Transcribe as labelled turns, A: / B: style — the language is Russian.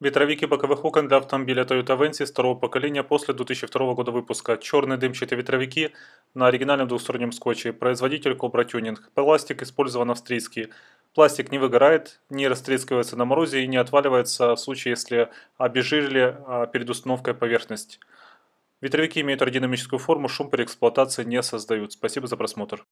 A: Ветровики боковых окон для автомобиля Toyota Vensis второго поколения после 2002 года выпуска. Черные дымчатые ветровики на оригинальном двухстороннем скотче. Производитель Cobra Tuning. Пластик использован австрийский. Пластик не выгорает, не растрескивается на морозе и не отваливается в случае, если обезжирили а, перед установкой поверхность. Ветровики имеют аэродинамическую форму, шум при эксплуатации не создают. Спасибо за просмотр.